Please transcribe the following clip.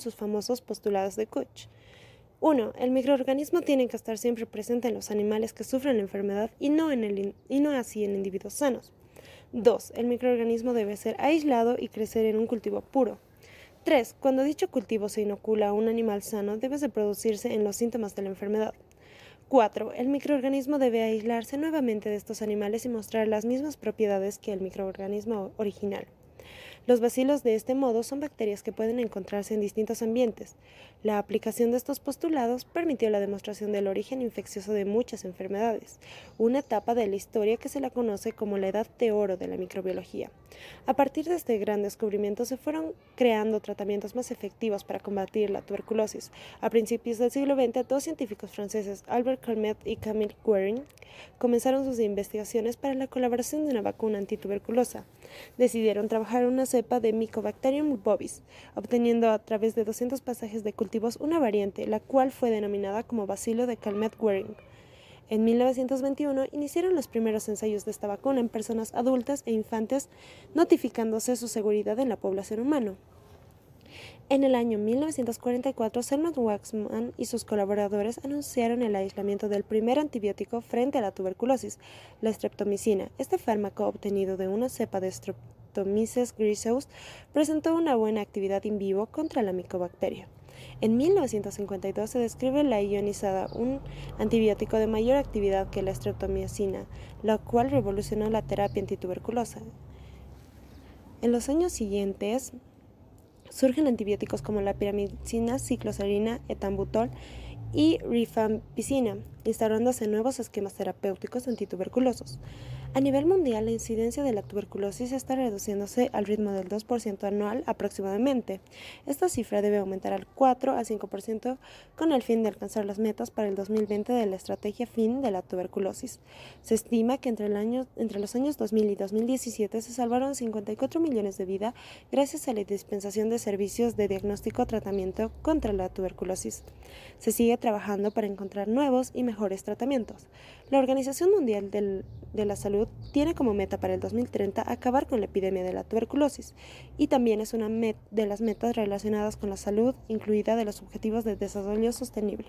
sus famosos postulados de Koch. 1. El microorganismo tiene que estar siempre presente en los animales que sufren la enfermedad y no, así en individuos sanos. 2. El microorganismo debe ser aislado y crecer en un cultivo puro. 3. Cuando dicho cultivo se inocula a un animal sano, debe de producirse en los síntomas de la enfermedad. 4. El microorganismo debe aislarse nuevamente de estos animales y mostrar las mismas propiedades que el microorganismo original. Los bacilos de este modo son bacterias que pueden encontrarse en distintos ambientes. La aplicación de estos postulados permitió la demostración del origen infeccioso de muchas enfermedades, una etapa de la historia que se la conoce como la edad de oro de la microbiología. A partir de este gran descubrimiento se fueron creando tratamientos más efectivos para combatir la tuberculosis. A principios del siglo XX, dos científicos franceses, Albert Calmette y Camille Guérin, comenzaron sus investigaciones para la colaboración de una vacuna antituberculosa decidieron trabajar una cepa de Mycobacterium bovis, obteniendo a través de 200 pasajes de cultivos una variante, la cual fue denominada como bacilo de Calmette-Waring. En 1921 iniciaron los primeros ensayos de esta vacuna en personas adultas e infantes, notificándose su seguridad en la población humana. En el año 1944, Selman Waxman y sus colaboradores anunciaron el aislamiento del primer antibiótico frente a la tuberculosis, la streptomicina. Este fármaco, obtenido de una cepa de Streptomyces griseus, presentó una buena actividad in vivo contra la micobacteria. En 1952 se describe la ionizada, un antibiótico de mayor actividad que la streptomicina, lo cual revolucionó la terapia antituberculosa. En los años siguientes, surgen antibióticos como la piramidina, ciclosarina, etambutol y rifampicina instalándose nuevos esquemas terapéuticos antituberculosos. A nivel mundial, la incidencia de la tuberculosis está reduciéndose al ritmo del 2% anual aproximadamente. Esta cifra debe aumentar al 4 a 5% con el fin de alcanzar las metas para el 2020 de la estrategia fin de la tuberculosis. Se estima que entre, el año, entre los años 2000 y 2017 se salvaron 54 millones de vidas gracias a la dispensación de servicios de diagnóstico-tratamiento contra la tuberculosis. Se sigue trabajando para encontrar nuevos y mejores mejores tratamientos. La Organización Mundial de la Salud tiene como meta para el 2030 acabar con la epidemia de la tuberculosis y también es una de las metas relacionadas con la salud, incluida de los objetivos de desarrollo sostenible.